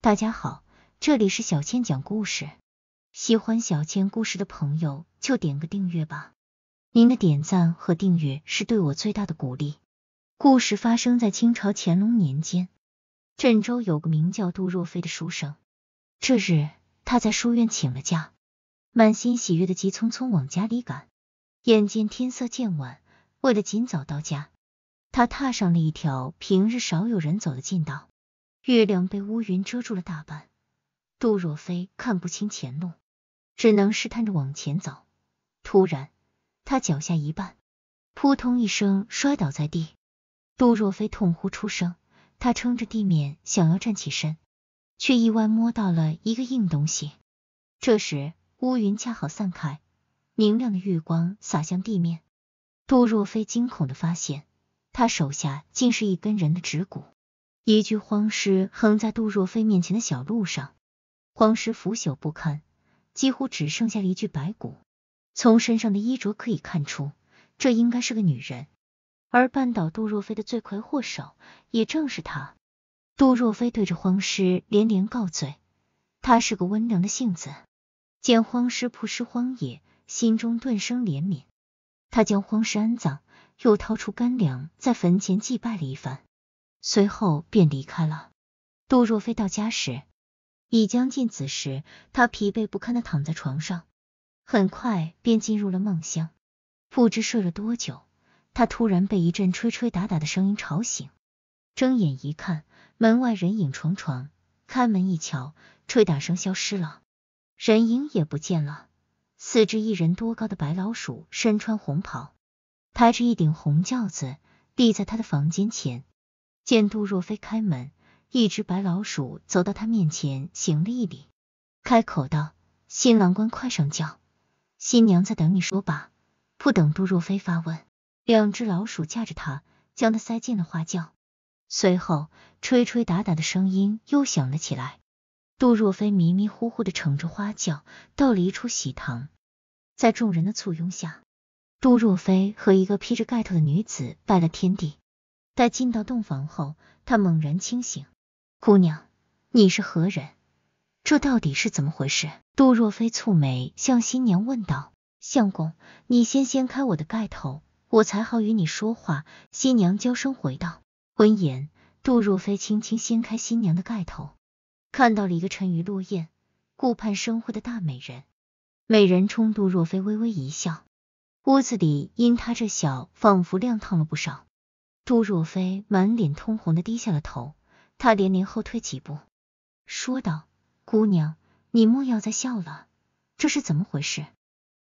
大家好，这里是小倩讲故事。喜欢小倩故事的朋友就点个订阅吧，您的点赞和订阅是对我最大的鼓励。故事发生在清朝乾隆年间，郑州有个名叫杜若飞的书生。这日，他在书院请了假，满心喜悦的急匆匆往家里赶。眼见天色渐晚，为了尽早到家，他踏上了一条平日少有人走的近道。月亮被乌云遮住了大半，杜若飞看不清前路，只能试探着往前走。突然，他脚下一绊，扑通一声摔倒在地。杜若飞痛呼出声，他撑着地面想要站起身，却意外摸到了一个硬东西。这时，乌云恰好散开，明亮的月光洒向地面。杜若飞惊恐的发现，他手下竟是一根人的指骨。一具荒尸横在杜若飞面前的小路上，荒尸腐朽不堪，几乎只剩下了一具白骨。从身上的衣着可以看出，这应该是个女人。而绊倒杜若飞的罪魁祸首，也正是她。杜若飞对着荒尸连连告罪，他是个温良的性子，见荒尸扑尸荒野，心中顿生怜悯。他将荒尸安葬，又掏出干粮在坟前祭拜了一番。随后便离开了。杜若飞到家时已将近子时，他疲惫不堪的躺在床上，很快便进入了梦乡。不知睡了多久，他突然被一阵吹吹打打的声音吵醒。睁眼一看，门外人影重重。开门一瞧，吹打声消失了，人影也不见了。四只一人多高的白老鼠，身穿红袍，抬着一顶红轿子，立在他的房间前。见杜若飞开门，一只白老鼠走到他面前，行了一礼，开口道：“新郎官快上轿，新娘在等你。”说罢，不等杜若飞发问，两只老鼠架着他，将他塞进了花轿。随后，吹吹打打的声音又响了起来。杜若飞迷迷糊糊地乘着花轿到了一处喜堂，在众人的簇拥下，杜若飞和一个披着盖头的女子拜了天地。待进到洞房后，他猛然清醒。姑娘，你是何人？这到底是怎么回事？杜若飞蹙眉向新娘问道。相公，你先掀开我的盖头，我才好与你说话。新娘娇声回道。闻言，杜若飞轻轻掀开新娘的盖头，看到了一个沉鱼落雁、顾盼生辉的大美人。美人冲杜若飞微微一笑，屋子里因她这笑仿佛亮堂了不少。杜若飞满脸通红的低下了头，他连连后退几步，说道：“姑娘，你莫要再笑了，这是怎么回事？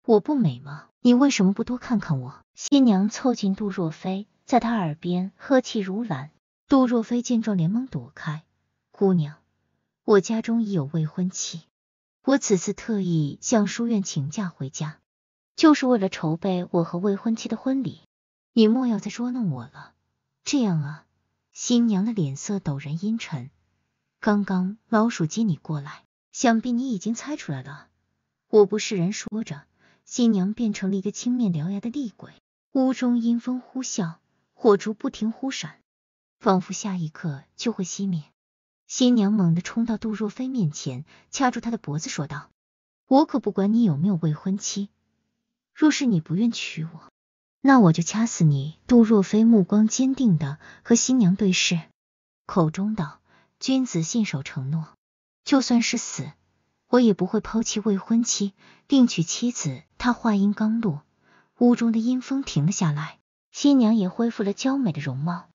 我不美吗？你为什么不多看看我？”新娘凑近杜若飞，在他耳边呵气如兰。杜若飞见状连忙躲开：“姑娘，我家中已有未婚妻，我此次特意向书院请假回家，就是为了筹备我和未婚妻的婚礼。你莫要再捉弄我了。”这样啊，新娘的脸色陡然阴沉。刚刚老鼠接你过来，想必你已经猜出来了，我不是人。说着，新娘变成了一个青面獠牙的厉鬼。屋中阴风呼啸，火烛不停忽闪，仿佛下一刻就会熄灭。新娘猛地冲到杜若飞面前，掐住他的脖子说道：“我可不管你有没有未婚妻，若是你不愿娶我。”那我就掐死你！杜若飞目光坚定的和新娘对视，口中道：“君子信守承诺，就算是死，我也不会抛弃未婚妻，另娶妻子。”他话音刚落，屋中的阴风停了下来，新娘也恢复了娇美的容貌。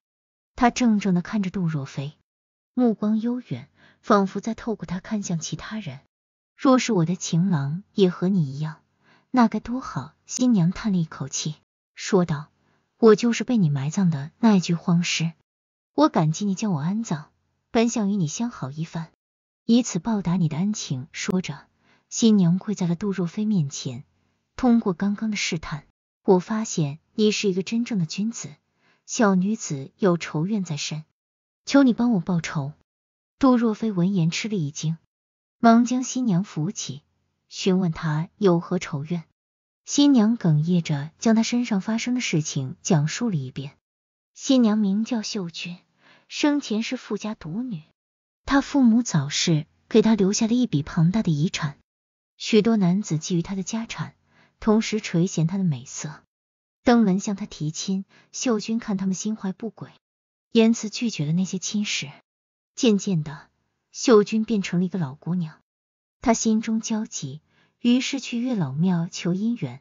她怔怔的看着杜若飞，目光悠远，仿佛在透过他看向其他人。若是我的情郎也和你一样，那该多好！新娘叹了一口气。说道：“我就是被你埋葬的那一具荒尸，我感激你将我安葬，本想与你相好一番，以此报答你的恩情。”说着，新娘跪在了杜若飞面前。通过刚刚的试探，我发现你是一个真正的君子，小女子有仇怨在身，求你帮我报仇。杜若飞闻言吃了一惊，忙将新娘扶起，询问她有何仇怨。新娘哽咽着将她身上发生的事情讲述了一遍。新娘名叫秀君，生前是富家独女，她父母早逝，给她留下了一笔庞大的遗产。许多男子觊觎她的家产，同时垂涎她的美色，登门向她提亲。秀君看他们心怀不轨，严辞拒绝了那些亲事。渐渐的，秀君变成了一个老姑娘，她心中焦急。于是去月老庙求姻缘，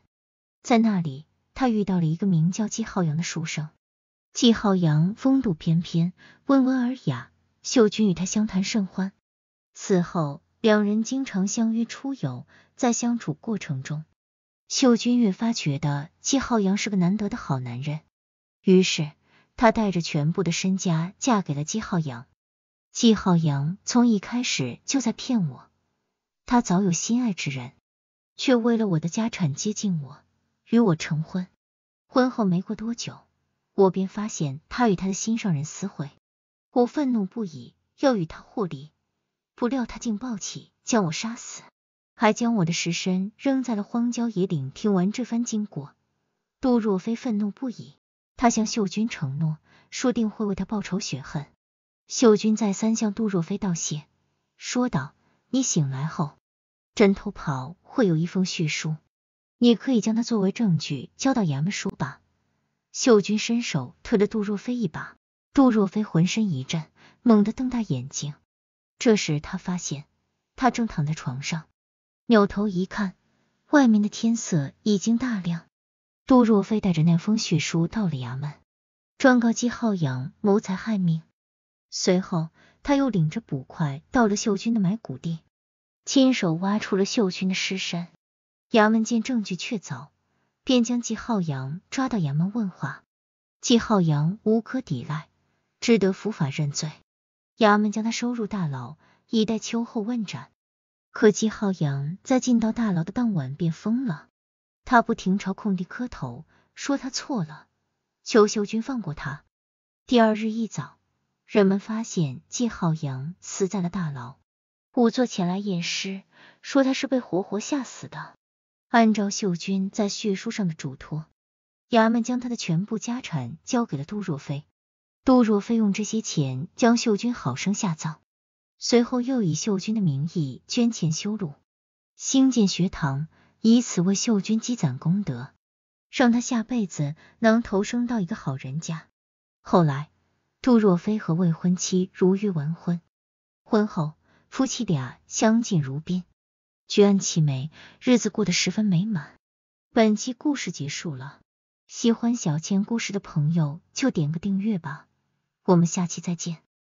在那里，他遇到了一个名叫季浩洋的书生。季浩洋风度翩翩，温文尔雅，秀君与他相谈甚欢。此后，两人经常相约出游，在相处过程中，秀君越发觉得季浩洋是个难得的好男人。于是，她带着全部的身家嫁给了季浩洋。季浩洋从一开始就在骗我，他早有心爱之人。却为了我的家产接近我，与我成婚。婚后没过多久，我便发现他与他的心上人私会，我愤怒不已，要与他互离，不料他竟抱起将我杀死，还将我的尸身扔在了荒郊野岭。听完这番经过，杜若飞愤怒不已，他向秀君承诺，说定会为他报仇雪恨。秀君再三向杜若飞道谢，说道：“你醒来后。”枕头旁会有一封血书，你可以将它作为证据交到衙门说吧。秀君伸手推了杜若飞一把，杜若飞浑身一震，猛地瞪大眼睛。这时他发现，他正躺在床上，扭头一看，外面的天色已经大亮。杜若飞带着那封血书到了衙门，状告季浩洋谋财害命。随后，他又领着捕快到了秀君的埋骨地。亲手挖出了秀君的尸身，衙门见证据确凿，便将季浩洋抓到衙门问话。季浩洋无可抵赖，只得伏法认罪。衙门将他收入大牢，以待秋后问斩。可季浩洋在进到大牢的当晚便疯了，他不停朝空地磕头，说他错了，求秀君放过他。第二日一早，人们发现季浩洋死在了大牢。仵作前来验尸，说他是被活活吓死的。按照秀君在血书上的嘱托，衙门将他的全部家产交给了杜若飞。杜若飞用这些钱将秀君好生下葬，随后又以秀君的名义捐钱修路、兴建学堂，以此为秀君积攒功德，让他下辈子能投生到一个好人家。后来，杜若飞和未婚妻如约完婚，婚后。夫妻俩相敬如宾，举案齐眉，日子过得十分美满。本期故事结束了，喜欢小千故事的朋友就点个订阅吧，我们下期再见。